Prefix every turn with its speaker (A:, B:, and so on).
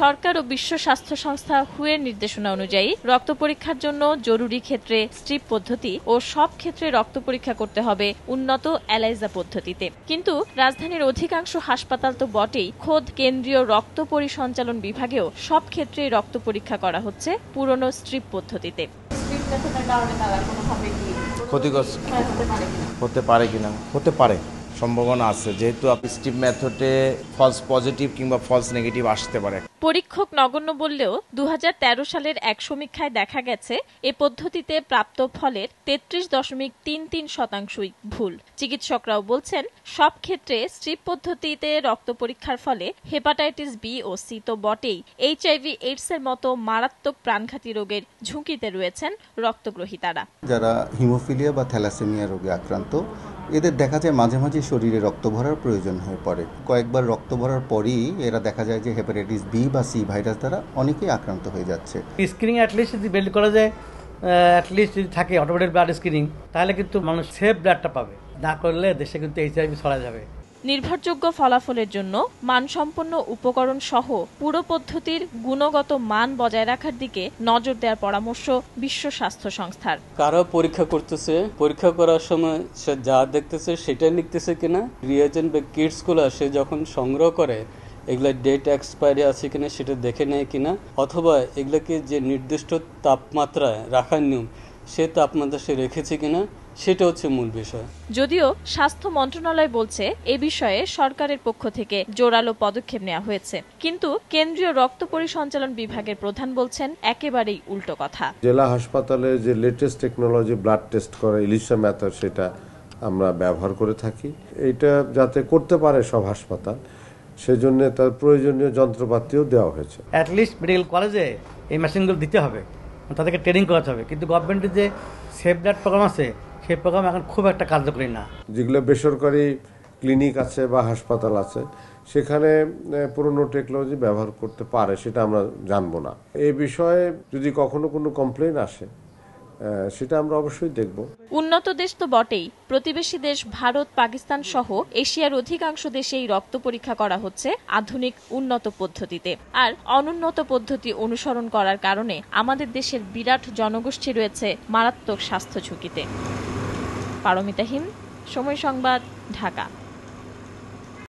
A: সরকার ও বিশ্ব স্বাস্থ্য সংস্থা হুয়ের নির্দেশনা অনুযায়ী রক্ত পরীক্ষার জন্য জরুরি ক্ষেত্রে স্ট্রিপ পদ্ধতি ও সব ক্ষেত্রে রক্ত পরীক্ষা করতে হবে উন্নত অ্যালাইজা পদ্ধতিতে কিন্তু রাজধানীর অধিকাংশ হাসপাতাল তো বটেই খোদ কেন্দ্রীয় রক্ত পরিসঞ্চালন বিভাগেও সব ক্ষেত্রে রক্ত পরীক্ষা করা হচ্ছে পুরনো স্ট্রিপ পদ্ধতিতে ক্ষতিগ্রস্ত হ্যাঁ,
B: হতে পারে কিনা হতে পারে সম্ভাবনা আছে যেহেতু স্টিপ মেথডে ফলস পজিটিভ কিংবা ফলস নেগেটিভ আসতে পারে
A: পরীক্ষক নগণ্য বললেও দু সালের এক সমীক্ষায় দেখা গেছে এ পদ্ধতিতে প্রাপ্ত ফলের তেত্রিশ দশমিক তিন তিন শতাংশই ভুল চিকিৎসকরাও বলছেন সব ক্ষেত্রে স্ট্রিপ পদ্ধতিতে রক্ত পরীক্ষার ফলে হেপাটাইটিস বি ও সি তো বটেই এইচআইভি এইডস এর মতো মারাত্মক প্রাণঘাতী রোগের ঝুঁকিতে রয়েছেন রক্তগ্রহীতারা
B: যারা হিমোফিলিয়া বা থ্যালাসেমিয়া রোগে আক্রান্ত এদের দেখা যায় মাঝে মাঝে শরীরে রক্ত ভরার প্রয়োজন হয়ে পড়ে কয়েকবার রক্ত ভরার পরই এরা দেখা যায় যে হেপাটাইটিস বি বা সি ভাইরাস দ্বারা অনেকেই আক্রান্ত হয়ে যাচ্ছে স্ক্রিনিং অ্যাটলিস্ট যদি বেল্ট করা যায় অ্যাটলিস্ট যদি থাকে অটোমেটিক ব্লাড স্ক্রিনিং তাহলে কিন্তু মানুষ সেফ ব্লাডটা পাবে না করলে দেশে কিন্তু এইচআইভি ছড়া যাবে
A: নির্ভরযোগ্য ফলাফলের জন্য মানসম্পন্ন উপকরণ সহ পুরো পদ্ধতির গুণগত মান বজায় রাখার দিকে নজর দেওয়ার পরামর্শ বিশ্ব স্বাস্থ্য সংস্থার
B: কারা পরীক্ষা করতেছে পরীক্ষা করার সময় সে যা দেখতেছে সেটা লিখতেছে কিনা রিয়েজেন্ট বা কিটসগুলো সে যখন সংগ্রহ করে এগুলো ডেট এক্সপায়ারি আছে কিনা সেটা দেখে নেয় কিনা অথবা এগুলোকে যে নির্দিষ্ট তাপমাত্রায় রাখার নিয়ম সে তাপমাত্রা সে রেখেছে কিনা সেটা হচ্ছে মূল বিষয়
A: যদিও স্বাস্থ্য মন্ত্রণালয় বলছে এ বিষয়ে সরকারের পক্ষ থেকে জোরালো পদক্ষেপ নেওয়া হয়েছে কিন্তু কেন্দ্রীয় রক্ত পরিসঞ্চালন বিভাগের প্রধান বলছেন একেবারেই উল্টো কথা
B: জেলা হাসপাতালে যে লেটেস্ট টেকনোলজি ব্লাড টেস্ট করে ইলিশা ম্যাথর সেটা আমরা ব্যবহার করে থাকি এটা যাতে করতে পারে সব হাসপাতাল সেজন্য তার প্রয়োজনীয় যন্ত্রপাতিও দেওয়া হয়েছে অ্যাটলিস্ট মেডিকেল কলেজে এই মেশিনগুলো দিতে হবে তাদেরকে ট্রেনিং করাতে হবে কিন্তু গভর্নমেন্টের যে সেফ ডাট প্রোগ্রাম আছে সেই প্রোগ্রাম এখন খুব একটা কার্যকরী না যেগুলো বেসরকারি ক্লিনিক আছে বা হাসপাতাল আছে সেখানে পুরনো টেকনোলজি ব্যবহার করতে পারে সেটা আমরা জানবো না এই বিষয়ে যদি কখনো কোনো কমপ্লেন আসে সেটা আমরা অবশ্যই দেখব
A: উন্নত দেশ তো বটেই প্রতিবেশী দেশ ভারত পাকিস্তান সহ এশিয়ার অধিকাংশ দেশেই রক্ত পরীক্ষা করা হচ্ছে আধুনিক উন্নত পদ্ধতিতে আর অনুন্নত পদ্ধতি অনুসরণ করার কারণে আমাদের দেশের বিরাট জনগোষ্ঠী রয়েছে মারাত্মক স্বাস্থ্য ঝুঁকিতে পারমিতাহীন সময় সংবাদ ঢাকা